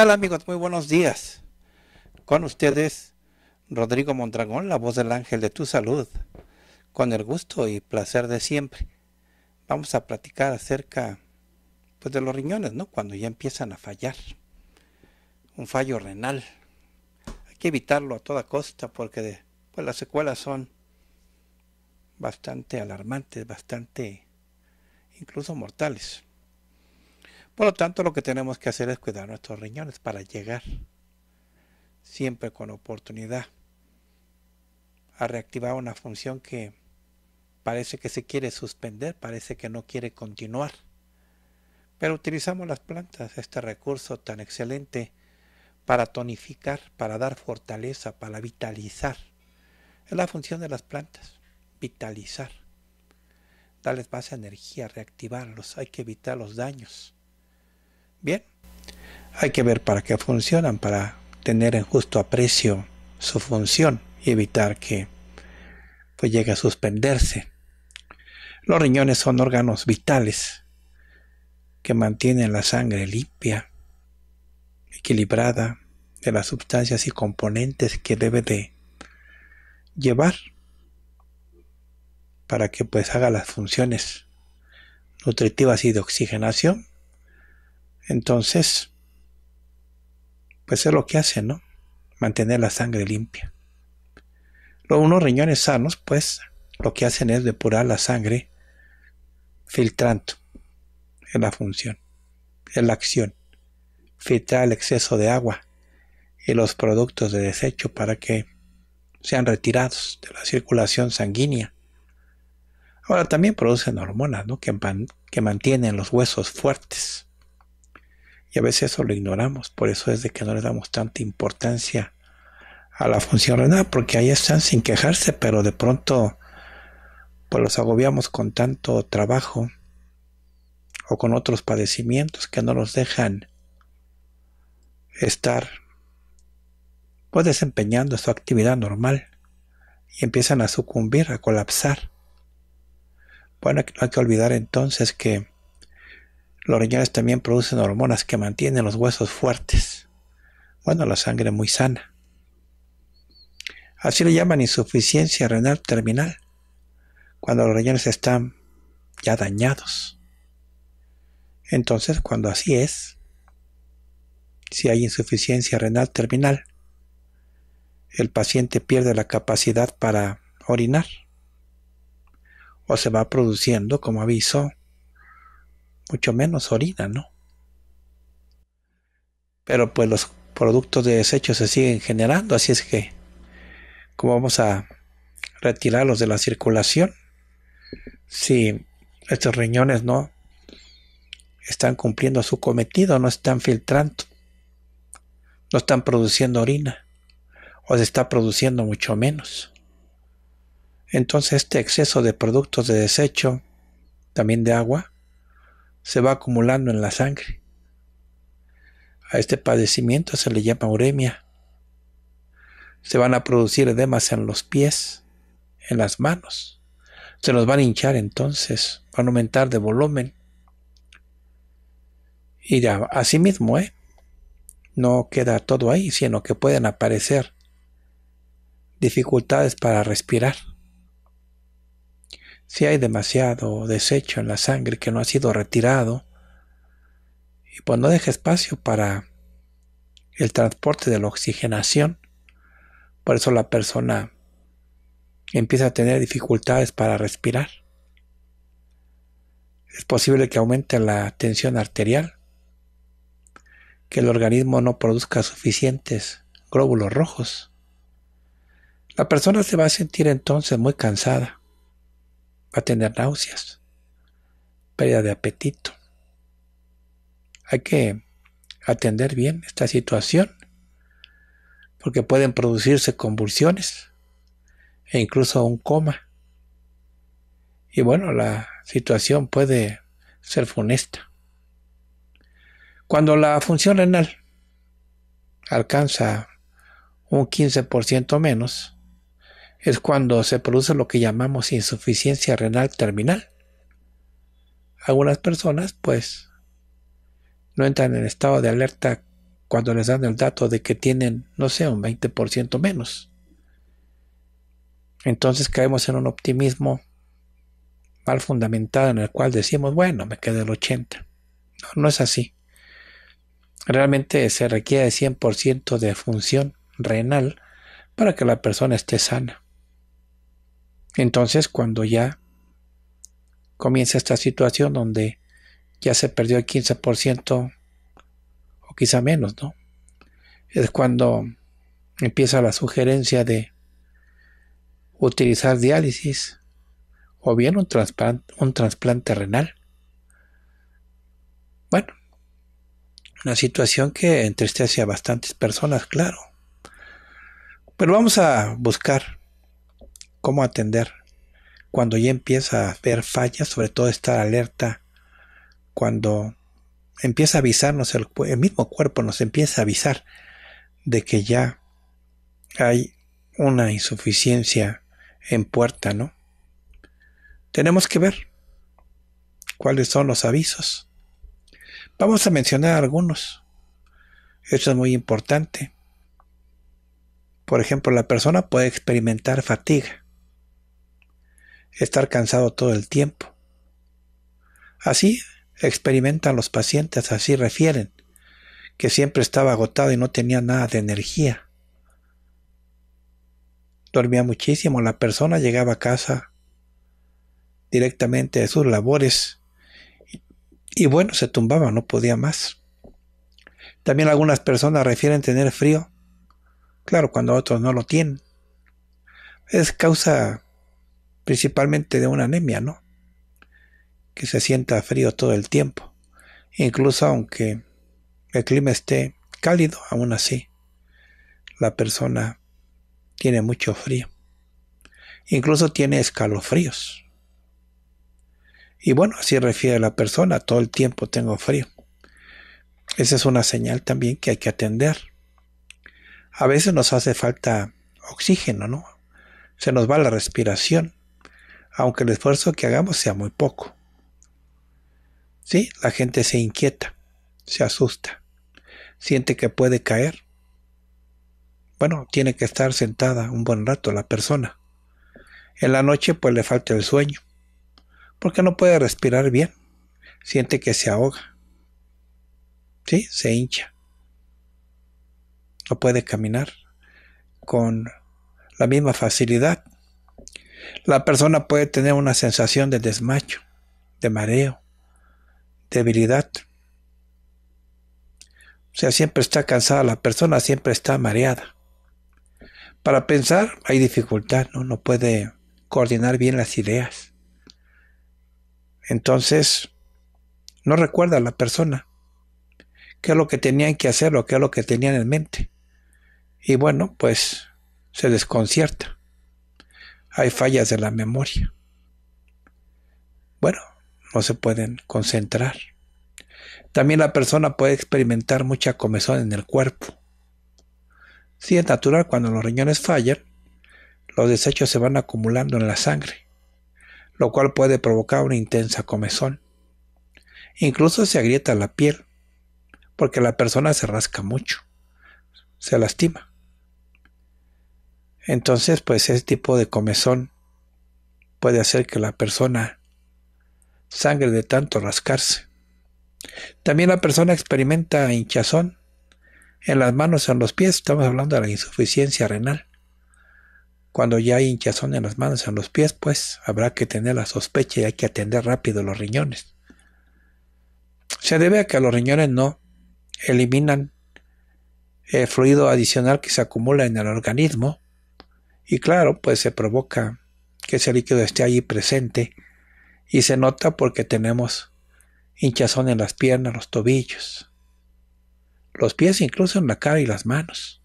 Hola amigos? Muy buenos días. Con ustedes, Rodrigo Mondragón, la voz del ángel de tu salud. Con el gusto y placer de siempre. Vamos a platicar acerca pues, de los riñones, ¿no? Cuando ya empiezan a fallar. Un fallo renal. Hay que evitarlo a toda costa porque pues, las secuelas son bastante alarmantes, bastante incluso mortales. Por lo tanto, lo que tenemos que hacer es cuidar nuestros riñones para llegar siempre con oportunidad a reactivar una función que parece que se quiere suspender, parece que no quiere continuar. Pero utilizamos las plantas, este recurso tan excelente, para tonificar, para dar fortaleza, para vitalizar. Es la función de las plantas, vitalizar. Darles más energía, reactivarlos, hay que evitar los daños Bien, hay que ver para qué funcionan, para tener en justo aprecio su función y evitar que pues llegue a suspenderse. Los riñones son órganos vitales que mantienen la sangre limpia, equilibrada de las sustancias y componentes que debe de llevar para que pues haga las funciones nutritivas y de oxigenación entonces, pues es lo que hacen, ¿no? Mantener la sangre limpia. Los unos riñones sanos, pues, lo que hacen es depurar la sangre filtrando. en la función, en la acción. Filtrar el exceso de agua y los productos de desecho para que sean retirados de la circulación sanguínea. Ahora también producen hormonas ¿no? que mantienen los huesos fuertes y a veces eso lo ignoramos, por eso es de que no le damos tanta importancia a la función renal, porque ahí están sin quejarse, pero de pronto pues los agobiamos con tanto trabajo o con otros padecimientos que no los dejan estar pues desempeñando su actividad normal y empiezan a sucumbir, a colapsar. Bueno, no hay que olvidar entonces que los riñones también producen hormonas que mantienen los huesos fuertes. Bueno, la sangre muy sana. Así le llaman insuficiencia renal terminal, cuando los riñones están ya dañados. Entonces, cuando así es, si hay insuficiencia renal terminal, el paciente pierde la capacidad para orinar o se va produciendo, como aviso, mucho menos orina, ¿no? Pero pues los productos de desecho se siguen generando, así es que ¿cómo vamos a retirarlos de la circulación si estos riñones no están cumpliendo su cometido, no están filtrando, no están produciendo orina o se está produciendo mucho menos? Entonces este exceso de productos de desecho, también de agua, se va acumulando en la sangre. A este padecimiento se le llama uremia. Se van a producir edemas en los pies, en las manos. Se los van a hinchar entonces, van a aumentar de volumen. Y ya, así mismo, ¿eh? no queda todo ahí, sino que pueden aparecer dificultades para respirar si hay demasiado desecho en la sangre que no ha sido retirado, y pues no deja espacio para el transporte de la oxigenación. Por eso la persona empieza a tener dificultades para respirar. Es posible que aumente la tensión arterial, que el organismo no produzca suficientes glóbulos rojos. La persona se va a sentir entonces muy cansada, atender tener náuseas, pérdida de apetito. Hay que atender bien esta situación porque pueden producirse convulsiones e incluso un coma. Y bueno, la situación puede ser funesta. Cuando la función renal alcanza un 15% menos, es cuando se produce lo que llamamos insuficiencia renal terminal. Algunas personas pues no entran en estado de alerta cuando les dan el dato de que tienen, no sé, un 20% menos. Entonces caemos en un optimismo mal fundamentado en el cual decimos, bueno, me queda el 80. No, no es así. Realmente se requiere 100% de función renal para que la persona esté sana. Entonces, cuando ya comienza esta situación donde ya se perdió el 15% o quizá menos, ¿no? Es cuando empieza la sugerencia de utilizar diálisis o bien un trasplante, un trasplante renal. Bueno, una situación que entristece a bastantes personas, claro. Pero vamos a buscar cómo atender. Cuando ya empieza a ver fallas, sobre todo estar alerta, cuando empieza a avisarnos, el, el mismo cuerpo nos empieza a avisar de que ya hay una insuficiencia en puerta, ¿no? Tenemos que ver cuáles son los avisos. Vamos a mencionar algunos. Esto es muy importante. Por ejemplo, la persona puede experimentar fatiga estar cansado todo el tiempo. Así experimentan los pacientes, así refieren, que siempre estaba agotado y no tenía nada de energía. Dormía muchísimo, la persona llegaba a casa directamente de sus labores y bueno, se tumbaba, no podía más. También algunas personas refieren tener frío, claro, cuando otros no lo tienen. Es causa principalmente de una anemia, ¿no? Que se sienta frío todo el tiempo. Incluso aunque el clima esté cálido, aún así, la persona tiene mucho frío. Incluso tiene escalofríos. Y bueno, así refiere la persona, todo el tiempo tengo frío. Esa es una señal también que hay que atender. A veces nos hace falta oxígeno, ¿no? Se nos va la respiración aunque el esfuerzo que hagamos sea muy poco. ¿Sí? La gente se inquieta, se asusta, siente que puede caer. Bueno, tiene que estar sentada un buen rato la persona. En la noche pues le falta el sueño, porque no puede respirar bien, siente que se ahoga. ¿Sí? Se hincha. No puede caminar con la misma facilidad la persona puede tener una sensación de desmayo, de mareo, debilidad. O sea, siempre está cansada la persona, siempre está mareada. Para pensar hay dificultad, ¿no? No puede coordinar bien las ideas. Entonces, no recuerda a la persona qué es lo que tenían que hacer o qué es lo que tenían en mente. Y bueno, pues se desconcierta hay fallas de la memoria. Bueno, no se pueden concentrar. También la persona puede experimentar mucha comezón en el cuerpo. Sí, es natural cuando los riñones fallan, los desechos se van acumulando en la sangre, lo cual puede provocar una intensa comezón. Incluso se agrieta la piel, porque la persona se rasca mucho, se lastima. Entonces, pues ese tipo de comezón puede hacer que la persona sangre de tanto rascarse. También la persona experimenta hinchazón en las manos, en los pies. Estamos hablando de la insuficiencia renal. Cuando ya hay hinchazón en las manos, en los pies, pues habrá que tener la sospecha y hay que atender rápido los riñones. Se debe a que los riñones no eliminan el eh, fluido adicional que se acumula en el organismo y claro, pues se provoca que ese líquido esté allí presente y se nota porque tenemos hinchazón en las piernas, los tobillos, los pies, incluso en la cara y las manos.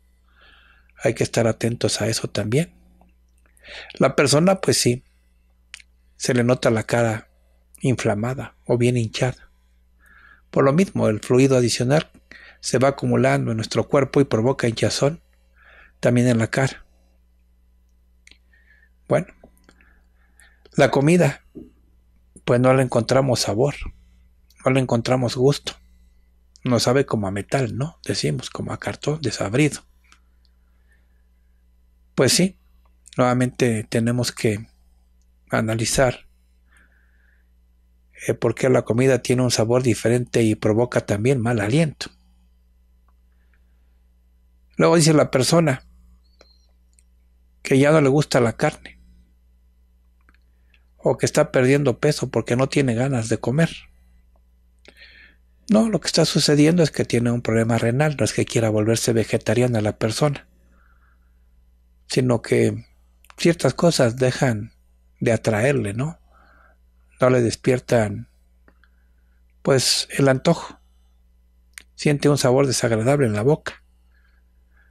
Hay que estar atentos a eso también. La persona, pues sí, se le nota la cara inflamada o bien hinchada. Por lo mismo, el fluido adicional se va acumulando en nuestro cuerpo y provoca hinchazón también en la cara. Bueno, la comida, pues no le encontramos sabor, no le encontramos gusto. No sabe como a metal, ¿no? Decimos, como a cartón desabrido. Pues sí, nuevamente tenemos que analizar eh, por qué la comida tiene un sabor diferente y provoca también mal aliento. Luego dice la persona, que ya no le gusta la carne o que está perdiendo peso porque no tiene ganas de comer. No, lo que está sucediendo es que tiene un problema renal, no es que quiera volverse vegetariana la persona, sino que ciertas cosas dejan de atraerle, ¿no? No le despiertan, pues, el antojo. Siente un sabor desagradable en la boca.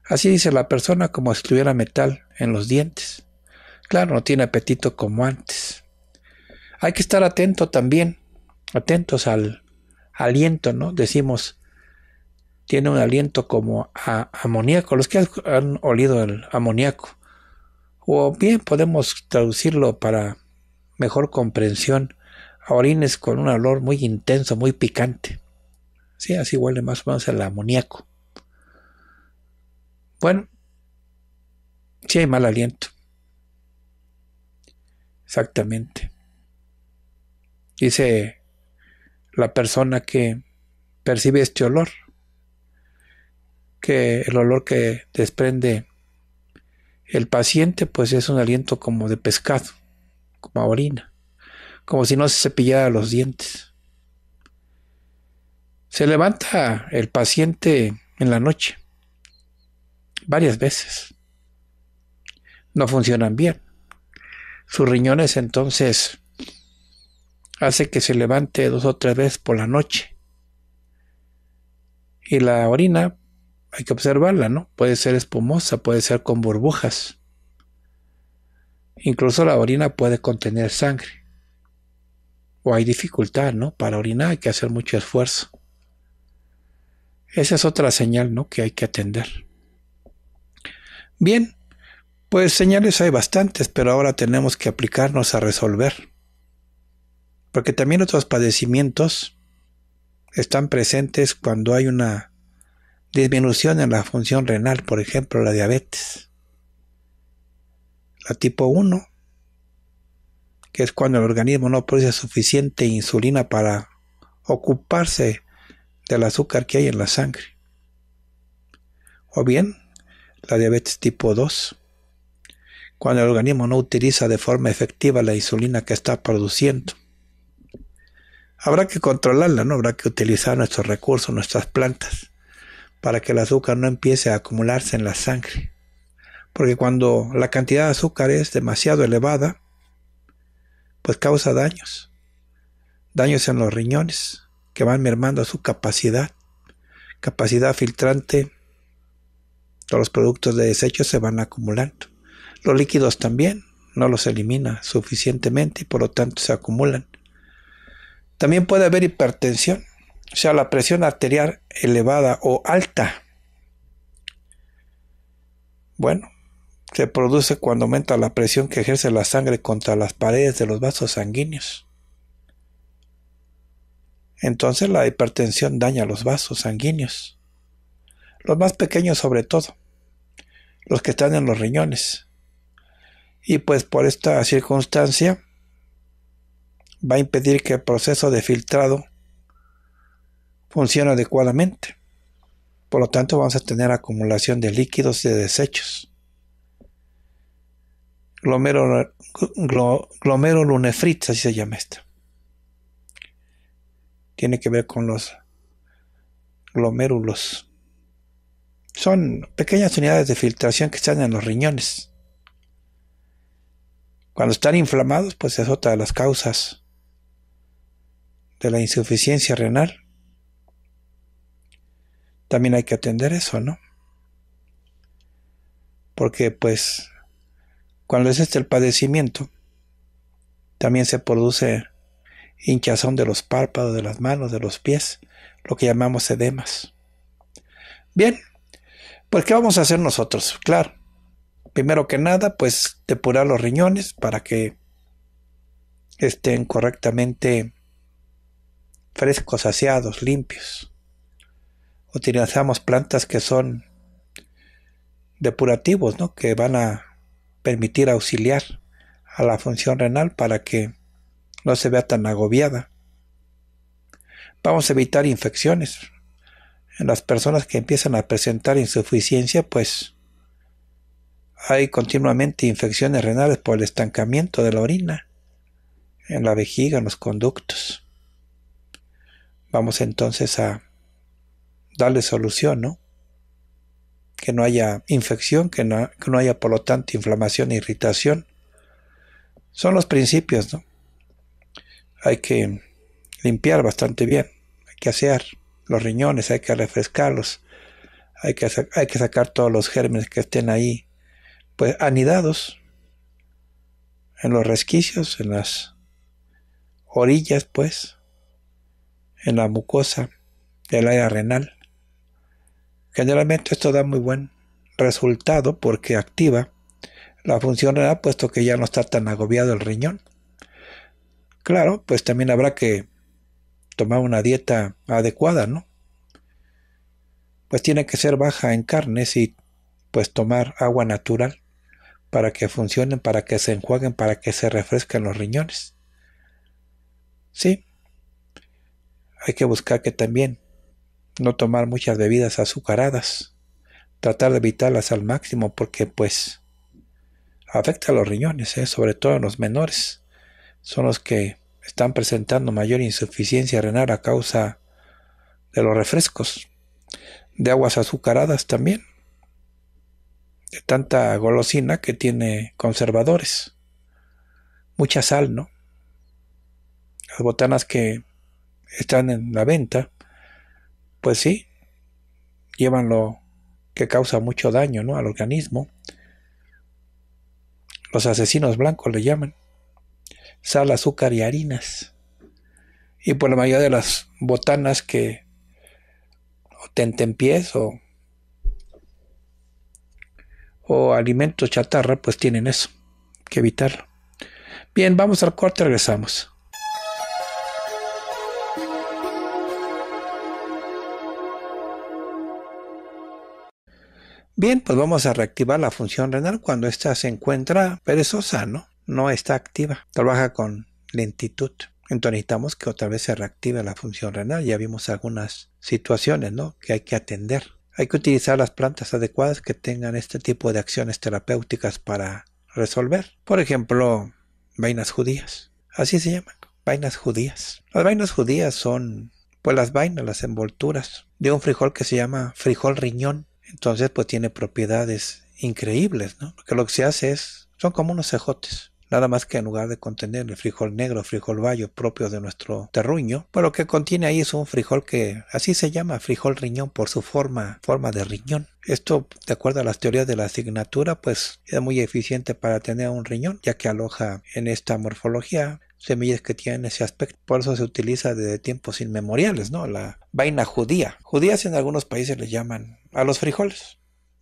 Así dice la persona como si tuviera metal en los dientes. Claro, no tiene apetito como antes. Hay que estar atento también, atentos al aliento, ¿no? Decimos, tiene un aliento como a amoníaco, los que han olido el amoníaco. O bien podemos traducirlo para mejor comprensión a orines con un olor muy intenso, muy picante. Sí, así huele más o menos el amoníaco. Bueno, sí hay mal aliento. Exactamente. Dice la persona que percibe este olor, que el olor que desprende el paciente, pues es un aliento como de pescado, como a orina, como si no se cepillara los dientes. Se levanta el paciente en la noche varias veces. No funcionan bien. Sus riñones entonces hace que se levante dos o tres veces por la noche. Y la orina hay que observarla, ¿no? Puede ser espumosa, puede ser con burbujas. Incluso la orina puede contener sangre. O hay dificultad, ¿no? Para orinar hay que hacer mucho esfuerzo. Esa es otra señal, ¿no? Que hay que atender. Bien, pues señales hay bastantes, pero ahora tenemos que aplicarnos a resolver. Porque también otros padecimientos están presentes cuando hay una disminución en la función renal, por ejemplo, la diabetes. La tipo 1, que es cuando el organismo no produce suficiente insulina para ocuparse del azúcar que hay en la sangre. O bien la diabetes tipo 2, cuando el organismo no utiliza de forma efectiva la insulina que está produciendo. Habrá que controlarla, ¿no? Habrá que utilizar nuestros recursos, nuestras plantas, para que el azúcar no empiece a acumularse en la sangre. Porque cuando la cantidad de azúcar es demasiado elevada, pues causa daños. Daños en los riñones, que van mermando su capacidad, capacidad filtrante los productos de desecho se van acumulando. Los líquidos también, no los elimina suficientemente y por lo tanto se acumulan. También puede haber hipertensión, o sea, la presión arterial elevada o alta. Bueno, se produce cuando aumenta la presión que ejerce la sangre contra las paredes de los vasos sanguíneos. Entonces la hipertensión daña los vasos sanguíneos, los más pequeños sobre todo los que están en los riñones. Y pues por esta circunstancia va a impedir que el proceso de filtrado funcione adecuadamente. Por lo tanto, vamos a tener acumulación de líquidos y de desechos. Glomerulonefrit, glomerulonefritis, así se llama esto. Tiene que ver con los glomérulos son pequeñas unidades de filtración que están en los riñones. Cuando están inflamados, pues es otra de las causas de la insuficiencia renal. También hay que atender eso, ¿no? Porque pues cuando es este el padecimiento, también se produce hinchazón de los párpados, de las manos, de los pies, lo que llamamos edemas. Bien, pues, ¿qué vamos a hacer nosotros? Claro, primero que nada, pues depurar los riñones para que estén correctamente frescos, aseados, limpios. Utilizamos plantas que son depurativos, ¿no? que van a permitir auxiliar a la función renal para que no se vea tan agobiada. Vamos a evitar infecciones. En las personas que empiezan a presentar insuficiencia, pues hay continuamente infecciones renales por el estancamiento de la orina en la vejiga, en los conductos. Vamos entonces a darle solución, ¿no? Que no haya infección, que no, que no haya por lo tanto inflamación e irritación. Son los principios, ¿no? Hay que limpiar bastante bien, hay que asear los riñones, hay que refrescarlos, hay que, hay que sacar todos los gérmenes que estén ahí, pues anidados en los resquicios, en las orillas, pues, en la mucosa del área renal. Generalmente esto da muy buen resultado porque activa la función renal puesto que ya no está tan agobiado el riñón. Claro, pues también habrá que tomar una dieta adecuada, ¿no? Pues tiene que ser baja en carnes y pues tomar agua natural para que funcionen, para que se enjuaguen, para que se refresquen los riñones. Sí, hay que buscar que también no tomar muchas bebidas azucaradas, tratar de evitarlas al máximo porque pues afecta a los riñones, ¿eh? sobre todo a los menores, son los que están presentando mayor insuficiencia renal a causa de los refrescos, de aguas azucaradas también, de tanta golosina que tiene conservadores, mucha sal, ¿no? Las botanas que están en la venta, pues sí, llevan lo que causa mucho daño ¿no? al organismo. Los asesinos blancos le llaman sal, azúcar y harinas. Y por pues la mayoría de las botanas que o pies o, o alimentos chatarra, pues tienen eso, que evitarlo. Bien, vamos al corte, regresamos. Bien, pues vamos a reactivar la función renal cuando ésta se encuentra perezosa, ¿no? no está activa, trabaja con lentitud. Entonces necesitamos que otra vez se reactive la función renal. Ya vimos algunas situaciones ¿no? que hay que atender. Hay que utilizar las plantas adecuadas que tengan este tipo de acciones terapéuticas para resolver. Por ejemplo, vainas judías. Así se llaman, vainas judías. Las vainas judías son pues las vainas, las envolturas de un frijol que se llama frijol riñón. Entonces pues tiene propiedades increíbles, ¿no? Porque lo que se hace es, son como unos cejotes nada más que en lugar de contener el frijol negro, frijol bayo propio de nuestro terruño, Pero pues lo que contiene ahí es un frijol que así se llama frijol riñón por su forma, forma de riñón. Esto, de acuerdo a las teorías de la asignatura, pues es muy eficiente para tener un riñón, ya que aloja en esta morfología semillas que tienen ese aspecto. Por eso se utiliza desde tiempos inmemoriales, ¿no? La vaina judía. Judías en algunos países le llaman a los frijoles,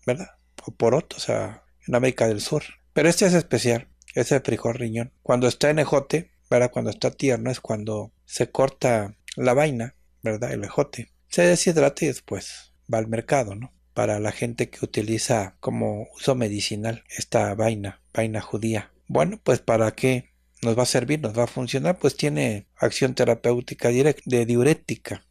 ¿verdad? O o sea, en América del Sur. Pero este es especial ese frijol riñón. Cuando está en ejote, ¿verdad? Cuando está tierno es cuando se corta la vaina, ¿verdad? El ejote. Se deshidrata y después va al mercado, ¿no? Para la gente que utiliza como uso medicinal esta vaina, vaina judía. Bueno, pues para qué nos va a servir, nos va a funcionar, pues tiene acción terapéutica directa, de diurética.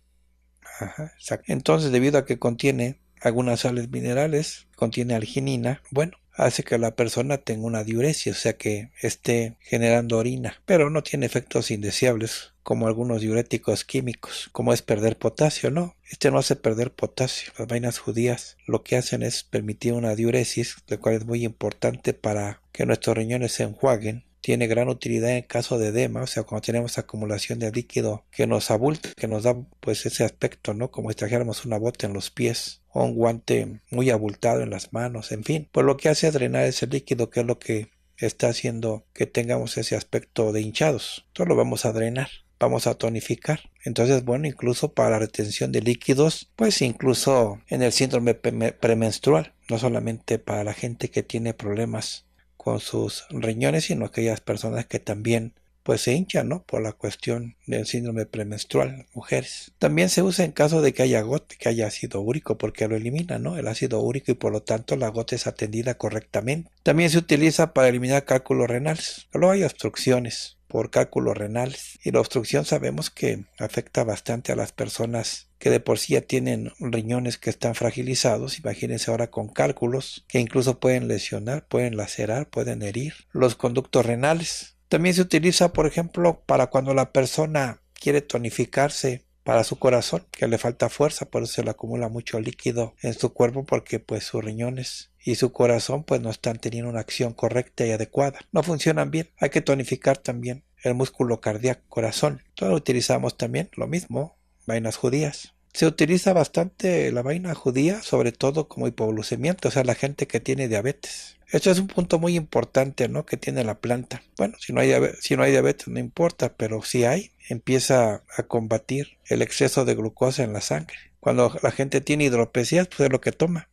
Ajá, Entonces, debido a que contiene algunas sales minerales, contiene alginina, bueno, hace que la persona tenga una diuresis, o sea que esté generando orina, pero no tiene efectos indeseables como algunos diuréticos químicos, como es perder potasio, ¿no? Este no hace perder potasio. Las vainas judías lo que hacen es permitir una diuresis, lo cual es muy importante para que nuestros riñones se enjuaguen tiene gran utilidad en caso de edema, o sea, cuando tenemos acumulación de líquido que nos abulta, que nos da pues ese aspecto, ¿no? Como si trajéramos una bota en los pies o un guante muy abultado en las manos, en fin. Pues lo que hace es drenar ese líquido, que es lo que está haciendo que tengamos ese aspecto de hinchados. Entonces lo vamos a drenar vamos a tonificar. Entonces, bueno, incluso para la retención de líquidos, pues incluso en el síndrome premenstrual, no solamente para la gente que tiene problemas con sus riñones, sino aquellas personas que también pues se hinchan ¿no? por la cuestión del síndrome premenstrual, mujeres. También se usa en caso de que haya gote, que haya ácido úrico, porque lo elimina ¿no? el ácido úrico y por lo tanto la gota es atendida correctamente. También se utiliza para eliminar cálculos renales, pero hay obstrucciones por cálculos renales. Y la obstrucción sabemos que afecta bastante a las personas que de por sí ya tienen riñones que están fragilizados, imagínense ahora con cálculos que incluso pueden lesionar, pueden lacerar, pueden herir los conductos renales. También se utiliza, por ejemplo, para cuando la persona quiere tonificarse para su corazón, que le falta fuerza, por eso se le acumula mucho líquido en su cuerpo porque pues sus riñones y su corazón pues no están teniendo una acción correcta y adecuada, no funcionan bien, hay que tonificar también el músculo cardíaco, corazón. Entonces utilizamos también lo mismo, vainas judías se utiliza bastante la vaina judía, sobre todo como hipoglucemiante, o sea, la gente que tiene diabetes. Esto es un punto muy importante, ¿no? Que tiene la planta. Bueno, si no hay, si no hay diabetes no importa, pero si hay, empieza a combatir el exceso de glucosa en la sangre. Cuando la gente tiene hidropesía, pues es lo que toma.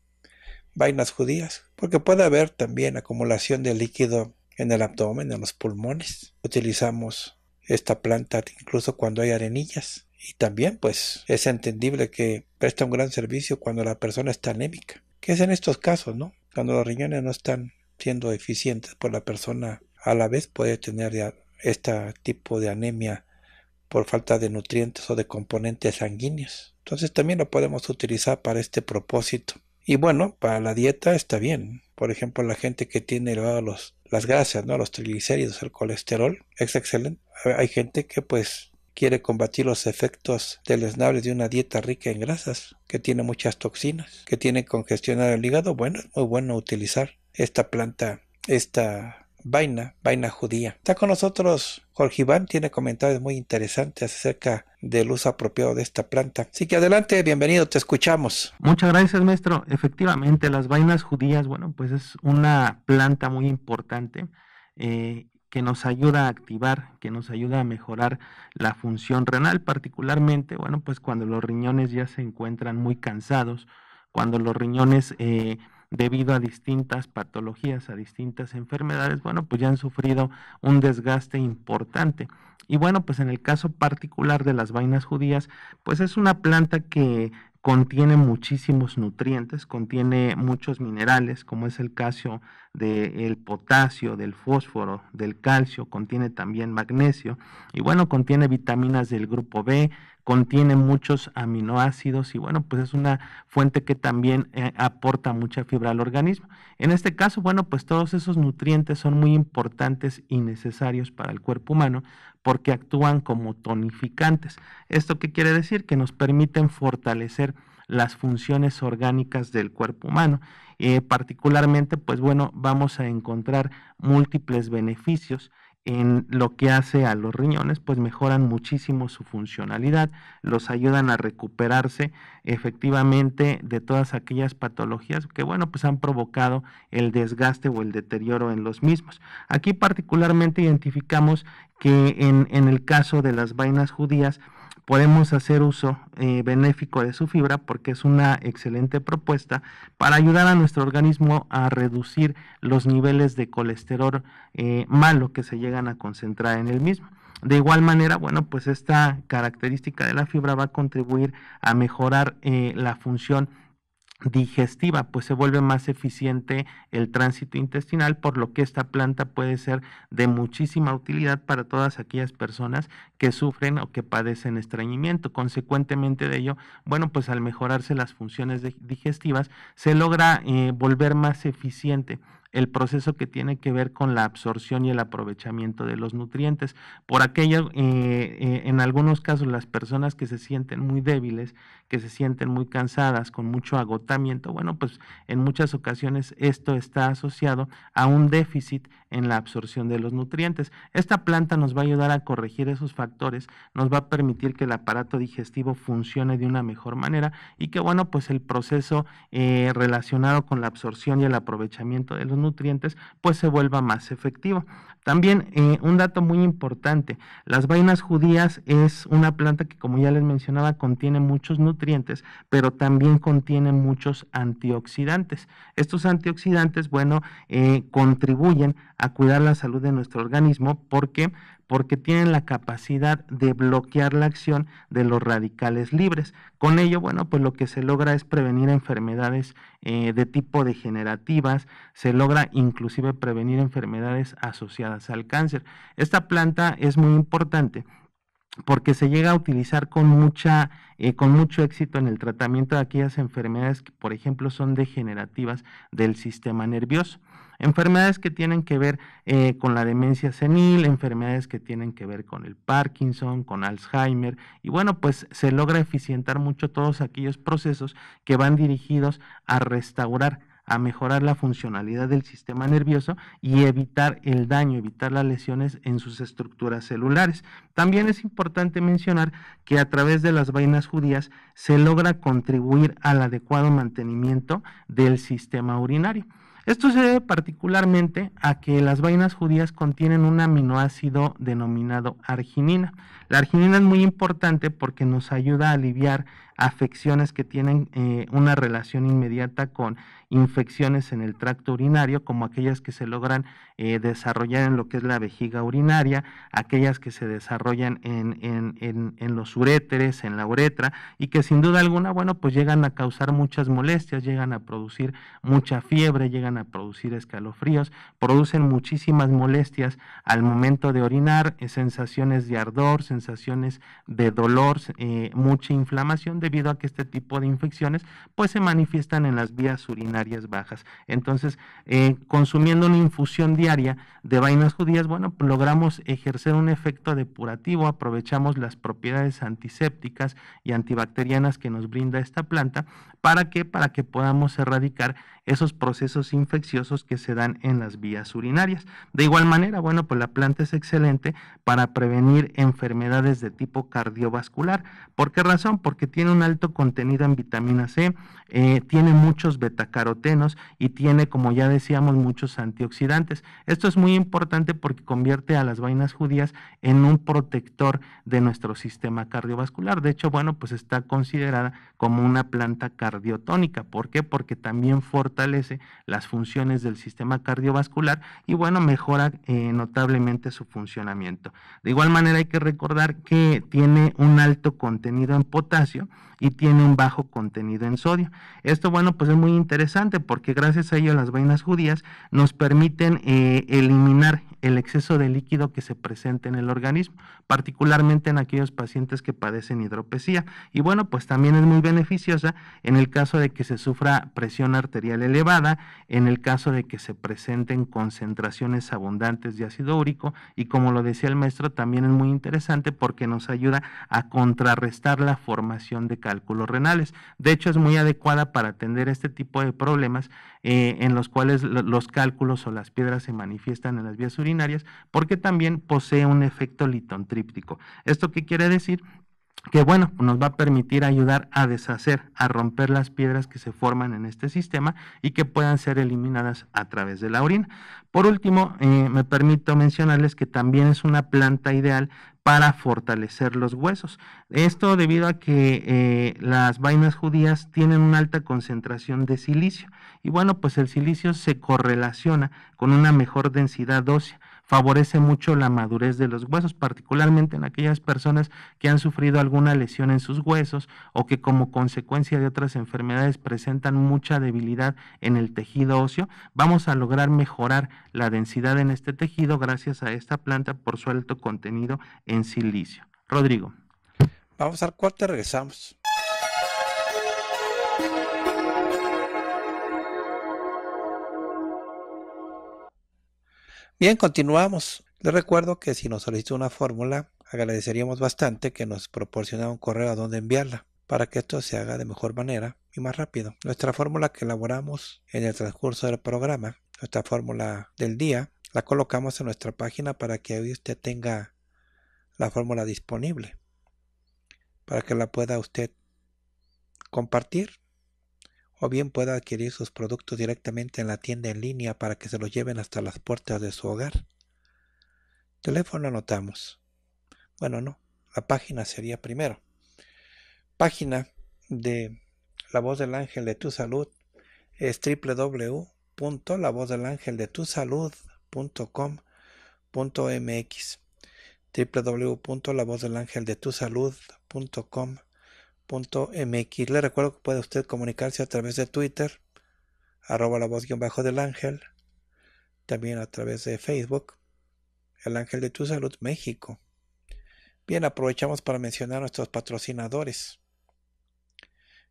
Vainas judías. Porque puede haber también acumulación de líquido en el abdomen, en los pulmones. Utilizamos esta planta incluso cuando hay arenillas y también, pues, es entendible que presta un gran servicio cuando la persona está anémica, que es en estos casos, ¿no? Cuando los riñones no están siendo eficientes, pues la persona a la vez puede tener ya este tipo de anemia por falta de nutrientes o de componentes sanguíneos. Entonces también lo podemos utilizar para este propósito. Y bueno, para la dieta está bien. Por ejemplo, la gente que tiene elevado las grasas, ¿no? los triglicéridos, el colesterol, es excelente. Hay gente que pues quiere combatir los efectos deleznables de una dieta rica en grasas, que tiene muchas toxinas, que tiene congestionar el hígado, bueno, es muy bueno utilizar esta planta, esta vaina, vaina judía. Está con nosotros Jorge Iván, tiene comentarios muy interesantes acerca del uso apropiado de esta planta. Así que adelante, bienvenido, te escuchamos. Muchas gracias, maestro. Efectivamente, las vainas judías, bueno, pues es una planta muy importante. Eh, que nos ayuda a activar, que nos ayuda a mejorar la función renal, particularmente, bueno, pues cuando los riñones ya se encuentran muy cansados, cuando los riñones eh, debido a distintas patologías, a distintas enfermedades, bueno, pues ya han sufrido un desgaste importante. Y bueno, pues en el caso particular de las vainas judías, pues es una planta que contiene muchísimos nutrientes, contiene muchos minerales, como es el caso del potasio, del fósforo, del calcio, contiene también magnesio y bueno, contiene vitaminas del grupo B, contiene muchos aminoácidos y bueno, pues es una fuente que también eh, aporta mucha fibra al organismo. En este caso, bueno, pues todos esos nutrientes son muy importantes y necesarios para el cuerpo humano, porque actúan como tonificantes. ¿Esto qué quiere decir? Que nos permiten fortalecer las funciones orgánicas del cuerpo humano. Eh, particularmente, pues bueno, vamos a encontrar múltiples beneficios en lo que hace a los riñones, pues mejoran muchísimo su funcionalidad, los ayudan a recuperarse efectivamente de todas aquellas patologías que, bueno, pues han provocado el desgaste o el deterioro en los mismos. Aquí particularmente identificamos que en, en el caso de las vainas judías, podemos hacer uso eh, benéfico de su fibra porque es una excelente propuesta para ayudar a nuestro organismo a reducir los niveles de colesterol eh, malo que se llegan a concentrar en el mismo. De igual manera, bueno, pues esta característica de la fibra va a contribuir a mejorar eh, la función digestiva, pues se vuelve más eficiente el tránsito intestinal, por lo que esta planta puede ser de muchísima utilidad para todas aquellas personas que sufren o que padecen estreñimiento. Consecuentemente de ello, bueno, pues al mejorarse las funciones digestivas, se logra eh, volver más eficiente el proceso que tiene que ver con la absorción y el aprovechamiento de los nutrientes. Por aquello, eh, eh, en algunos casos, las personas que se sienten muy débiles, que se sienten muy cansadas, con mucho agotamiento, bueno, pues en muchas ocasiones esto está asociado a un déficit en la absorción de los nutrientes. Esta planta nos va a ayudar a corregir esos factores, nos va a permitir que el aparato digestivo funcione de una mejor manera y que, bueno, pues el proceso eh, relacionado con la absorción y el aprovechamiento de los nutrientes, pues se vuelva más efectivo. También eh, un dato muy importante, las vainas judías es una planta que, como ya les mencionaba, contiene muchos nutrientes nutrientes, pero también contienen muchos antioxidantes. Estos antioxidantes, bueno, eh, contribuyen a cuidar la salud de nuestro organismo porque porque tienen la capacidad de bloquear la acción de los radicales libres. Con ello, bueno, pues lo que se logra es prevenir enfermedades eh, de tipo degenerativas, se logra inclusive prevenir enfermedades asociadas al cáncer. Esta planta es muy importante porque se llega a utilizar con, mucha, eh, con mucho éxito en el tratamiento de aquellas enfermedades que, por ejemplo, son degenerativas del sistema nervioso. Enfermedades que tienen que ver eh, con la demencia senil, enfermedades que tienen que ver con el Parkinson, con Alzheimer, y bueno, pues se logra eficientar mucho todos aquellos procesos que van dirigidos a restaurar a mejorar la funcionalidad del sistema nervioso y evitar el daño, evitar las lesiones en sus estructuras celulares. También es importante mencionar que a través de las vainas judías se logra contribuir al adecuado mantenimiento del sistema urinario. Esto se debe particularmente a que las vainas judías contienen un aminoácido denominado arginina. La arginina es muy importante porque nos ayuda a aliviar afecciones que tienen eh, una relación inmediata con infecciones en el tracto urinario, como aquellas que se logran eh, desarrollar en lo que es la vejiga urinaria, aquellas que se desarrollan en, los uréteres, en la uretra, y que sin duda alguna, bueno, pues llegan a causar muchas molestias, llegan a producir mucha fiebre, llegan a producir escalofríos, producen muchísimas molestias al momento de orinar, eh, sensaciones de ardor, sensaciones de dolor, eh, mucha inflamación debido a que este tipo de infecciones pues se manifiestan en las vías urinarias bajas. Entonces, eh, consumiendo una infusión diaria de vainas judías, bueno, pues, logramos ejercer un efecto depurativo, aprovechamos las propiedades antisépticas y antibacterianas que nos brinda esta planta para que para que podamos erradicar esos procesos infecciosos que se dan en las vías urinarias. De igual manera, bueno, pues la planta es excelente para prevenir enfermedades de tipo cardiovascular. ¿Por qué razón? Porque tiene un alto contenido en vitamina C, eh, tiene muchos betacarotenos y tiene, como ya decíamos, muchos antioxidantes. Esto es muy importante porque convierte a las vainas judías en un protector de nuestro sistema cardiovascular. De hecho, bueno, pues está considerada como una planta cardiotónica. ¿Por qué? Porque también fortalece fortalece las funciones del sistema cardiovascular y bueno, mejora eh, notablemente su funcionamiento. De igual manera hay que recordar que tiene un alto contenido en potasio y tiene un bajo contenido en sodio. Esto, bueno, pues es muy interesante porque gracias a ello las vainas judías nos permiten eh, eliminar el exceso de líquido que se presenta en el organismo, particularmente en aquellos pacientes que padecen hidropesía. Y bueno, pues también es muy beneficiosa en el caso de que se sufra presión arterial elevada, en el caso de que se presenten concentraciones abundantes de ácido úrico y como lo decía el maestro, también es muy interesante porque nos ayuda a contrarrestar la formación de cálculos renales. De hecho, es muy adecuada para atender este tipo de problemas eh, en los cuales los cálculos o las piedras se manifiestan en las vías urinarias, porque también posee un efecto litontríptico. ¿Esto qué quiere decir? que bueno, nos va a permitir ayudar a deshacer, a romper las piedras que se forman en este sistema y que puedan ser eliminadas a través de la orina. Por último, eh, me permito mencionarles que también es una planta ideal para fortalecer los huesos. Esto debido a que eh, las vainas judías tienen una alta concentración de silicio y bueno, pues el silicio se correlaciona con una mejor densidad ósea favorece mucho la madurez de los huesos, particularmente en aquellas personas que han sufrido alguna lesión en sus huesos o que como consecuencia de otras enfermedades presentan mucha debilidad en el tejido óseo. Vamos a lograr mejorar la densidad en este tejido gracias a esta planta por su alto contenido en silicio. Rodrigo. Vamos al y regresamos. Bien, continuamos. Les recuerdo que si nos solicita una fórmula, agradeceríamos bastante que nos proporcionara un correo a donde enviarla para que esto se haga de mejor manera y más rápido. Nuestra fórmula que elaboramos en el transcurso del programa, nuestra fórmula del día, la colocamos en nuestra página para que hoy usted tenga la fórmula disponible, para que la pueda usted compartir o bien pueda adquirir sus productos directamente en la tienda en línea para que se los lleven hasta las puertas de su hogar. Teléfono anotamos. Bueno, no, la página sería primero. Página de La Voz del Ángel de Tu Salud es www.lavozdelangeldetusalud.com.mx www.lavozdelangeldetusalud.com mx Le recuerdo que puede usted comunicarse a través de Twitter, arroba la voz bajo del ángel, también a través de Facebook, el ángel de tu salud México. Bien, aprovechamos para mencionar a nuestros patrocinadores.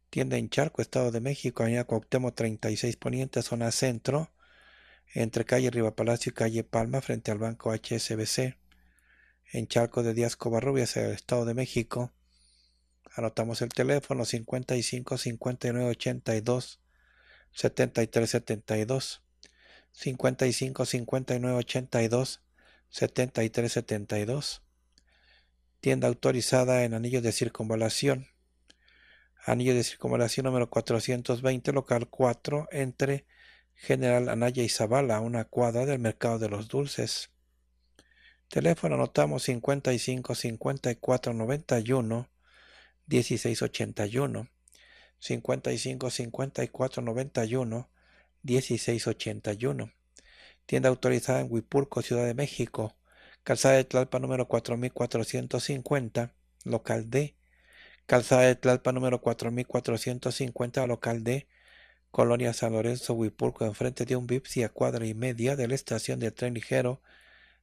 Tienda en Charco, Estado de México, Avenida Cuauhtémoc 36 Poniente, zona centro, entre calle Riva Palacio y calle Palma, frente al banco HSBC, en Charco de Díaz Covarrubias, Estado de México, Anotamos el teléfono 55 59 82 73 72. 55 59 82 73 72. Tienda autorizada en Anillo de Circunvalación. Anillo de Circunvalación número 420, local 4, entre General Anaya y Zavala, una cuadra del Mercado de los Dulces. Teléfono anotamos 55 54 91 1681, 55 54 91, 1681. Tienda autorizada en Huipurco, Ciudad de México. Calzada de Tlalpa número 4450, local D. Calzada de Tlalpa número 4450, local D. Colonia San Lorenzo, Huipulco enfrente de un Bipsi a cuadra y media de la estación de tren ligero,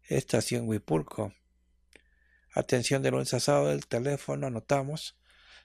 estación Huipulco. Atención del lunes del teléfono anotamos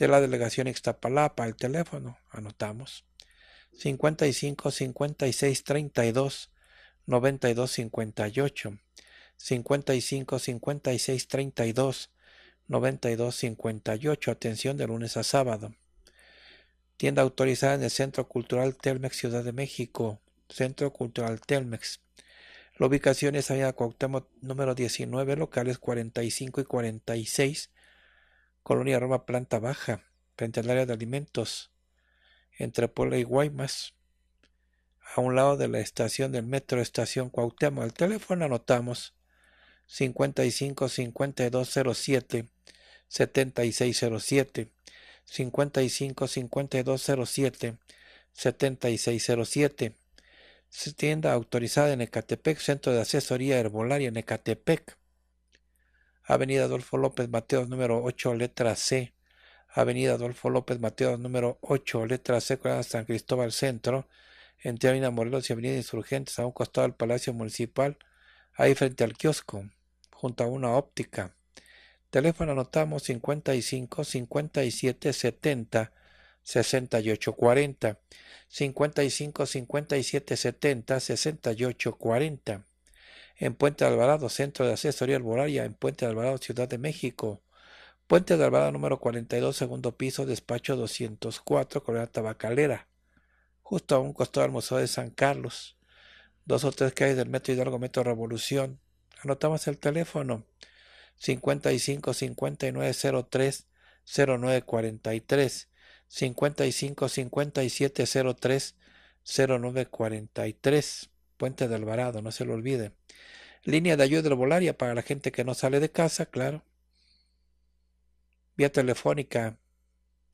de la delegación Ixtapalapa. El teléfono, anotamos, 55 56 32 92 58. 55 56 32 92 58. Atención de lunes a sábado. Tienda autorizada en el Centro Cultural Telmex Ciudad de México. Centro Cultural Telmex. La ubicación es Avenida Cuauhtémoc número 19, locales 45 y 46 Colonia Roma Planta Baja, frente al área de alimentos, entre Puebla y Guaymas, a un lado de la estación del metro Estación Cuauhtémoc. Al teléfono anotamos 55 5207 7607 55 5207 7607 tienda autorizada en Ecatepec, Centro de Asesoría Herbolaria en Ecatepec Avenida Adolfo López Mateos número 8, letra C. Avenida Adolfo López Mateos número 8, letra C, San Cristóbal Centro, entre Avenida Morelos y Avenida Insurgentes, a un costado del Palacio Municipal, ahí frente al kiosco, junto a una óptica. Teléfono anotamos 55 57 70 68 40 55 57 70 68 40 en Puente de Alvarado, Centro de Asesoría Arbolaria en Puente de Alvarado, Ciudad de México. Puente de Alvarado número 42, segundo piso, despacho 204, Colonia Tabacalera, justo a un costado del Museo de San Carlos, dos o tres calles del Metro Hidalgo, Metro Revolución. Anotamos el teléfono 55 5903 0943 55 5703 0943 Puente de Alvarado, no se lo olvide. Línea de ayuda herbolaria para la gente que no sale de casa, claro. Vía telefónica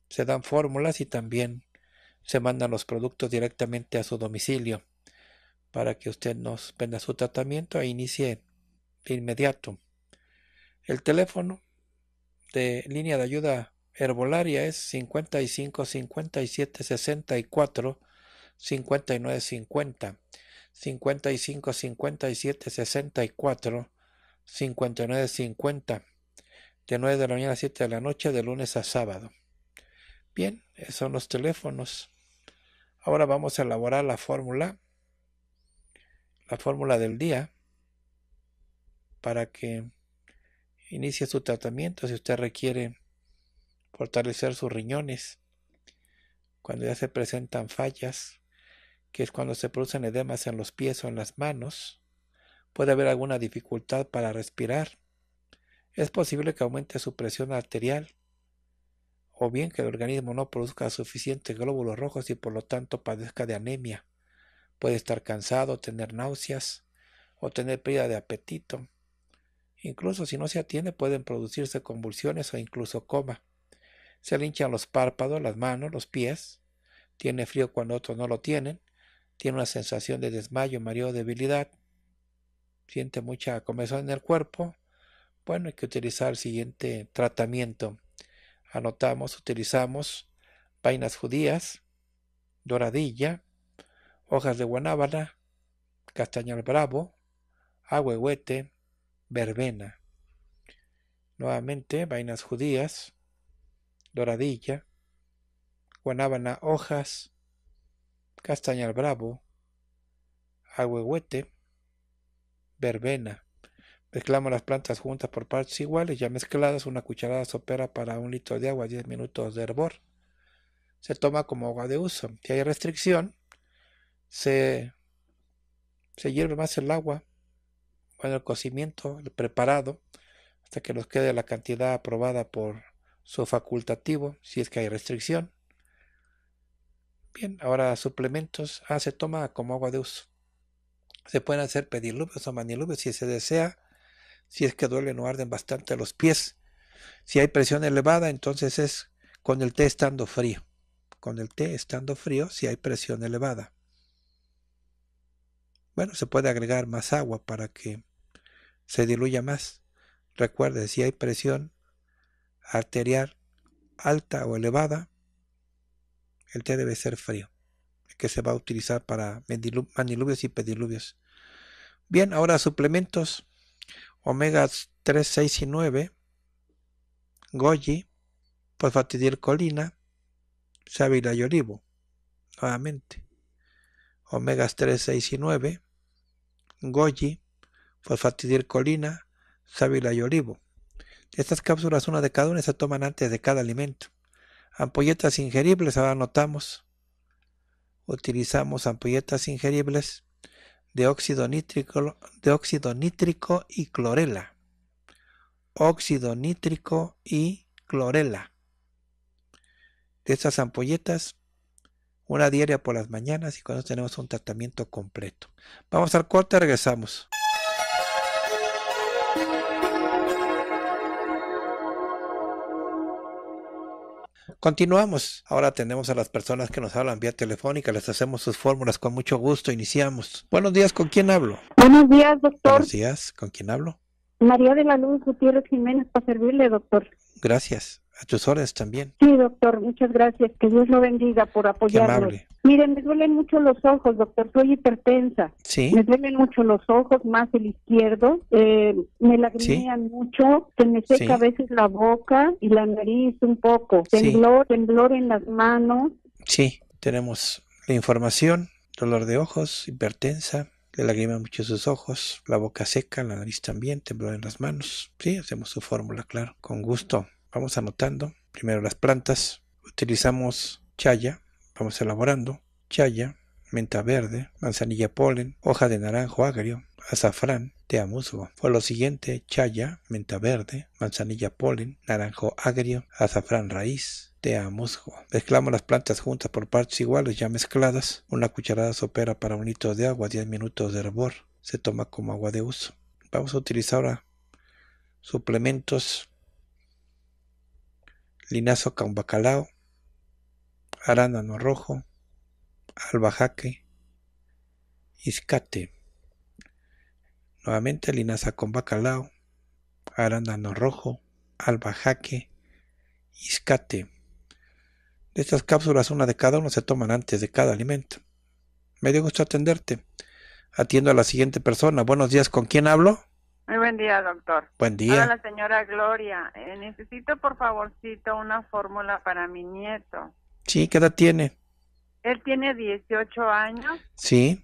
se dan fórmulas y también se mandan los productos directamente a su domicilio para que usted nos venda su tratamiento e inicie de inmediato. El teléfono de línea de ayuda herbolaria es 55 57 64 59 50. 55 57 64 59 50 de 9 de la mañana a 7 de la noche de lunes a sábado. Bien, esos son los teléfonos. Ahora vamos a elaborar la fórmula, la fórmula del día para que inicie su tratamiento si usted requiere fortalecer sus riñones cuando ya se presentan fallas que es cuando se producen edemas en los pies o en las manos, puede haber alguna dificultad para respirar, es posible que aumente su presión arterial, o bien que el organismo no produzca suficientes glóbulos rojos y por lo tanto padezca de anemia. Puede estar cansado, tener náuseas o tener pérdida de apetito. Incluso si no se atiende pueden producirse convulsiones o incluso coma. Se le hinchan los párpados, las manos, los pies. Tiene frío cuando otros no lo tienen tiene una sensación de desmayo, mareo, debilidad, siente mucha comezón en el cuerpo, bueno, hay que utilizar el siguiente tratamiento. Anotamos, utilizamos vainas judías, doradilla, hojas de guanábana, castañal bravo, agüehuete, verbena. Nuevamente, vainas judías, doradilla, guanábana, hojas, castañal bravo, agüehuete, verbena. Mezclamos las plantas juntas por partes iguales, ya mezcladas, una cucharada sopera para un litro de agua, 10 minutos de hervor. Se toma como agua de uso. Si hay restricción, se, se hierve más el agua, bueno, el cocimiento, el preparado, hasta que nos quede la cantidad aprobada por su facultativo, si es que hay restricción. Bien, ahora suplementos ah, se toma como agua de uso. Se pueden hacer pediluvios o manilubios si se desea, si es que duelen o arden bastante los pies. Si hay presión elevada, entonces es con el té estando frío. Con el té estando frío si hay presión elevada. Bueno, se puede agregar más agua para que se diluya más. Recuerde, si hay presión arterial alta o elevada, el té debe ser frío, que se va a utilizar para manilubios y pedilubios. Bien, ahora suplementos omega 3, 6 y 9, goji, fosfatidilcolina, sábila y olivo. Nuevamente, omegas 3, 6 y 9, goji, fosfatidilcolina, sábila y olivo. Estas cápsulas, una de cada una, se toman antes de cada alimento. Ampolletas ingeribles, ahora notamos. Utilizamos ampolletas ingeribles de óxido nítrico, de nítrico y clorela. Óxido nítrico y clorela. De estas ampolletas, una diaria por las mañanas y cuando tenemos un tratamiento completo. Vamos al corte, regresamos. Continuamos. Ahora atendemos a las personas que nos hablan vía telefónica, les hacemos sus fórmulas con mucho gusto. Iniciamos. Buenos días, ¿con quién hablo? Buenos días, doctor. Buenos días, ¿con quién hablo? María de la Luz Gutiérrez Jiménez, para servirle, doctor. Gracias. A tus horas también. Sí, doctor, muchas gracias. Que Dios lo bendiga por apoyarnos. Qué Miren, me duelen mucho los ojos, doctor. Soy hipertensa. Sí. Me duelen mucho los ojos, más el izquierdo. Eh, me lagrimean mucho. Se me seca a veces la boca y la nariz un poco. Temblor, temblor en las manos. Sí, tenemos la información. Dolor de ojos, hipertensa, le lagriman mucho sus ojos, la boca seca, la nariz también, temblor en las manos. Sí, hacemos su fórmula, claro, con gusto. Vamos anotando. Primero las plantas. Utilizamos chaya. Vamos elaborando. Chaya, menta verde, manzanilla polen, hoja de naranjo agrio, azafrán, de musgo. Por lo siguiente, chaya, menta verde, manzanilla polen, naranjo agrio, azafrán raíz, de musgo. Mezclamos las plantas juntas por partes iguales ya mezcladas. Una cucharada sopera para un litro de agua, 10 minutos de hervor. Se toma como agua de uso. Vamos a utilizar ahora suplementos linazo con bacalao, arándano rojo, albajaque, iscate. Nuevamente linaza con bacalao, arándano rojo, albajaque, iscate. De estas cápsulas, una de cada uno se toman antes de cada alimento. Me dio gusto atenderte. Atiendo a la siguiente persona. Buenos días, ¿con quién hablo? Muy buen día, doctor. Buen día. Hola, la señora Gloria. Eh, necesito, por favorcito, una fórmula para mi nieto. Sí, ¿qué edad tiene? Él tiene 18 años. Sí.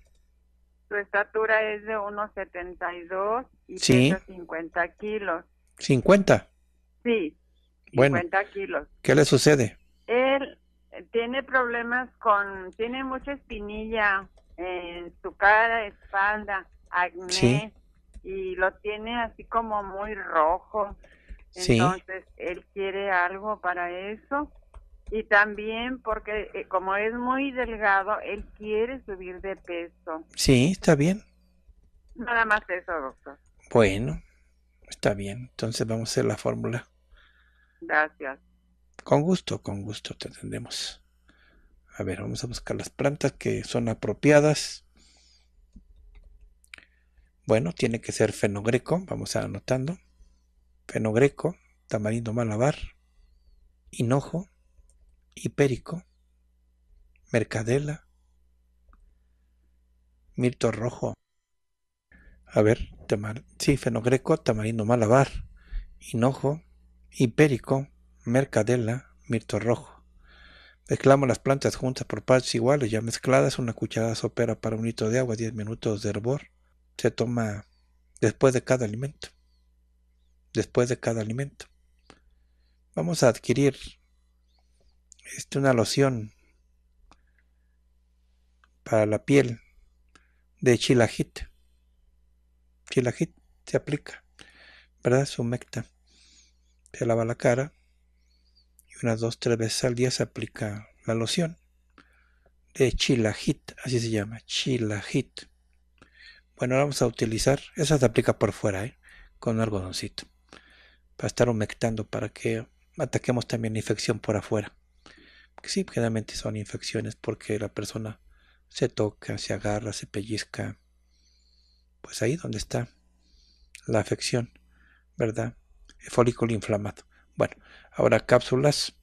Su estatura es de 1,72 y 50 kilos. ¿50? Sí, 50 bueno, kilos. ¿Qué le sucede? Él eh, tiene problemas con... Tiene mucha espinilla en su cara, espalda, acné. Sí y lo tiene así como muy rojo. Entonces, él quiere algo para eso. Y también porque eh, como es muy delgado, él quiere subir de peso. Sí, está bien. Nada más eso, doctor. Bueno, está bien. Entonces vamos a hacer la fórmula. Gracias. Con gusto, con gusto te atendemos. A ver, vamos a buscar las plantas que son apropiadas. Bueno, tiene que ser fenogreco, vamos a anotando. Fenogreco, tamarindo malabar, hinojo, hipérico, mercadela, mirto rojo. A ver, tamar sí, fenogreco, tamarindo malabar, hinojo, hipérico, mercadela, mirto rojo. Mezclamos las plantas juntas por partes iguales, ya mezcladas, una cucharada sopera para un litro de agua, 10 minutos de hervor se toma después de cada alimento. Después de cada alimento. Vamos a adquirir esta una loción para la piel de chilajit. Chilajit se aplica, ¿verdad? Sumecta. Se lava la cara y unas dos, tres veces al día se aplica la loción de chilajit, así se llama, chilajit. Bueno, vamos a utilizar, esa se aplica por fuera, ¿eh? con algodoncito, para estar humectando, para que ataquemos también la infección por afuera. sí, generalmente son infecciones porque la persona se toca, se agarra, se pellizca, pues ahí donde está la afección, ¿verdad? El folículo inflamado. Bueno, ahora cápsulas,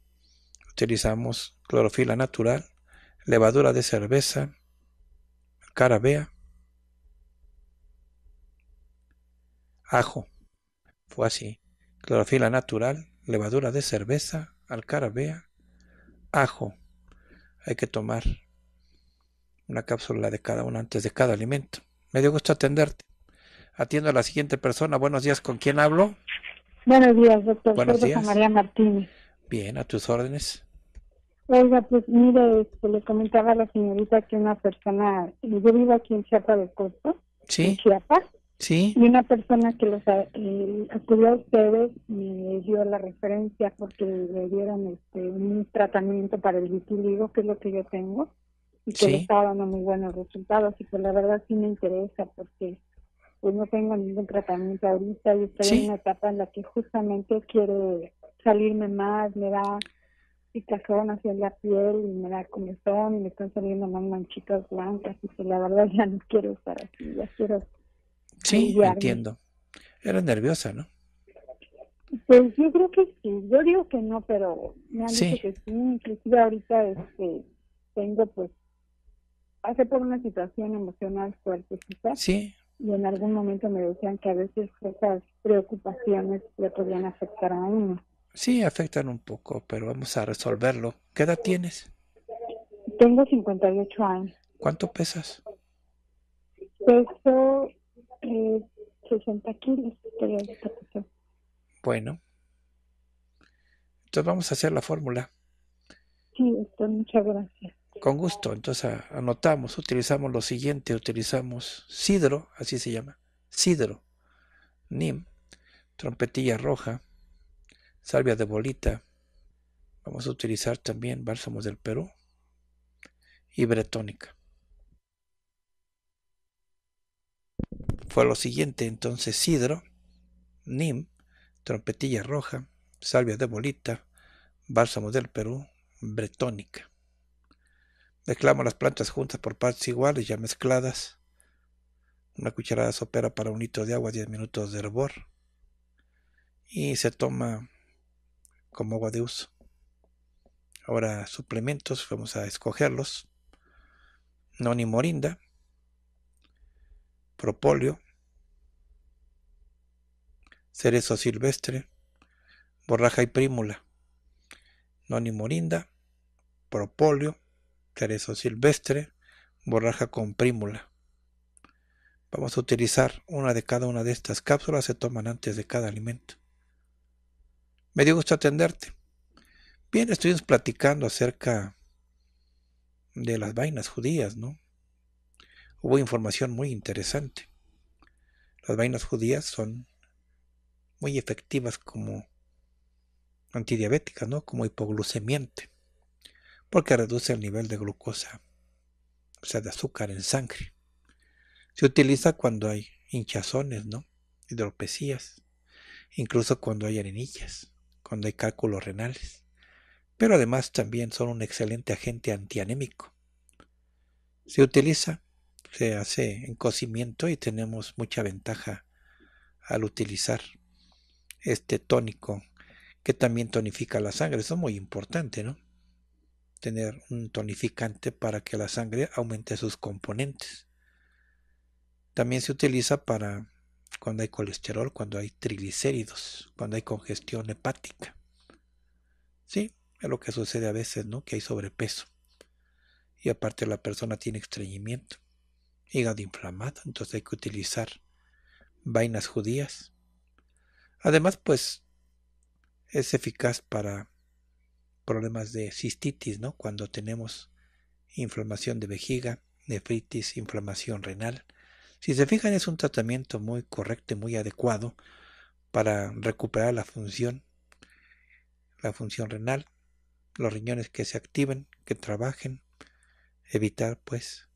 utilizamos clorofila natural, levadura de cerveza, carabea, ajo. Fue así. Clorofila natural, levadura de cerveza, alcarabea, ajo. Hay que tomar una cápsula de cada uno antes de cada alimento. Me dio gusto atenderte. Atiendo a la siguiente persona. Buenos días, ¿con quién hablo? Buenos días, doctor. Buenos días. María Martínez. Bien, a tus órdenes. Oiga, pues mire, este, le comentaba a la señorita que una persona, yo vivo aquí en Chiapas de Costa, ¿Sí? en Chiapas, y una persona que los acudió eh, a ustedes me dio la referencia porque le dieron este, un tratamiento para el vitíligo, que es lo que yo tengo, y que está dando muy buenos resultados. Y pues la verdad sí me interesa porque pues no tengo ningún tratamiento ahorita y estoy en una etapa en la que justamente quiero salirme más, me da picazón hacia la piel y me da comezón y me están saliendo más manchitas blancas y pues la verdad ya no quiero estar así, ya quiero Sí, entiendo. Era nerviosa, ¿no? Pues yo creo que sí. Yo digo que no, pero me han dicho que sí. Inclusive ahorita este, tengo pues Hace por una situación emocional quizás. Sí. Y en algún momento me decían que a veces esas preocupaciones le podrían afectar a uno. Sí, afectan un poco, pero vamos a resolverlo. ¿Qué edad tienes? Tengo 58 años. ¿Cuánto pesas? Peso 60 eh, kilos Bueno. Entonces vamos a hacer la fórmula. Este, muchas gracias. Con gusto. Entonces anotamos, utilizamos lo siguiente, utilizamos sidro, así se llama, sidro, nim, trompetilla roja, salvia de bolita. Vamos a utilizar también bálsamos del Perú y bretónica fue lo siguiente. Entonces sidro, nim, trompetilla roja, salvia de bolita, bálsamo del Perú, bretónica. Mezclamos las plantas juntas por partes iguales, ya mezcladas. Una cucharada sopera para un litro de agua, 10 minutos de hervor. Y se toma como agua de uso. Ahora suplementos, vamos a escogerlos. Noni morinda, Propolio, cerezo silvestre, borraja y prímula, morinda, propóleo, cerezo silvestre, borraja con prímula. Vamos a utilizar una de cada una de estas cápsulas, se toman antes de cada alimento. Me dio gusto atenderte. Bien, estuvimos platicando acerca de las vainas judías, ¿no? hubo información muy interesante. Las vainas judías son muy efectivas como antidiabéticas, ¿no? Como hipoglucemiante, porque reduce el nivel de glucosa, o sea, de azúcar en sangre. Se utiliza cuando hay hinchazones, ¿no? Hidropesías, incluso cuando hay arenillas, cuando hay cálculos renales. Pero además también son un excelente agente antianémico. Se utiliza se hace en cocimiento y tenemos mucha ventaja al utilizar este tónico que también tonifica la sangre. Eso es muy importante, ¿no? Tener un tonificante para que la sangre aumente sus componentes. También se utiliza para cuando hay colesterol, cuando hay triglicéridos, cuando hay congestión hepática. Sí, es lo que sucede a veces, ¿no? Que hay sobrepeso. Y aparte la persona tiene estreñimiento hígado inflamado, entonces hay que utilizar vainas judías. Además, pues es eficaz para problemas de cistitis, ¿no? Cuando tenemos inflamación de vejiga, nefritis, inflamación renal. Si se fijan, es un tratamiento muy correcto y muy adecuado para recuperar la función, la función renal, los riñones que se activen, que trabajen, evitar pues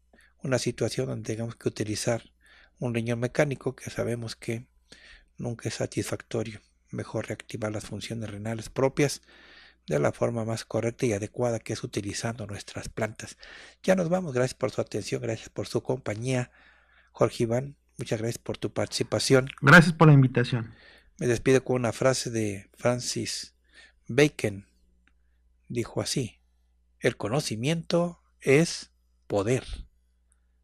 una situación donde tengamos que utilizar un riñón mecánico que sabemos que nunca es satisfactorio. Mejor reactivar las funciones renales propias de la forma más correcta y adecuada que es utilizando nuestras plantas. Ya nos vamos, gracias por su atención, gracias por su compañía. Jorge Iván, muchas gracias por tu participación. Gracias por la invitación. Me despido con una frase de Francis Bacon. Dijo así, el conocimiento es poder.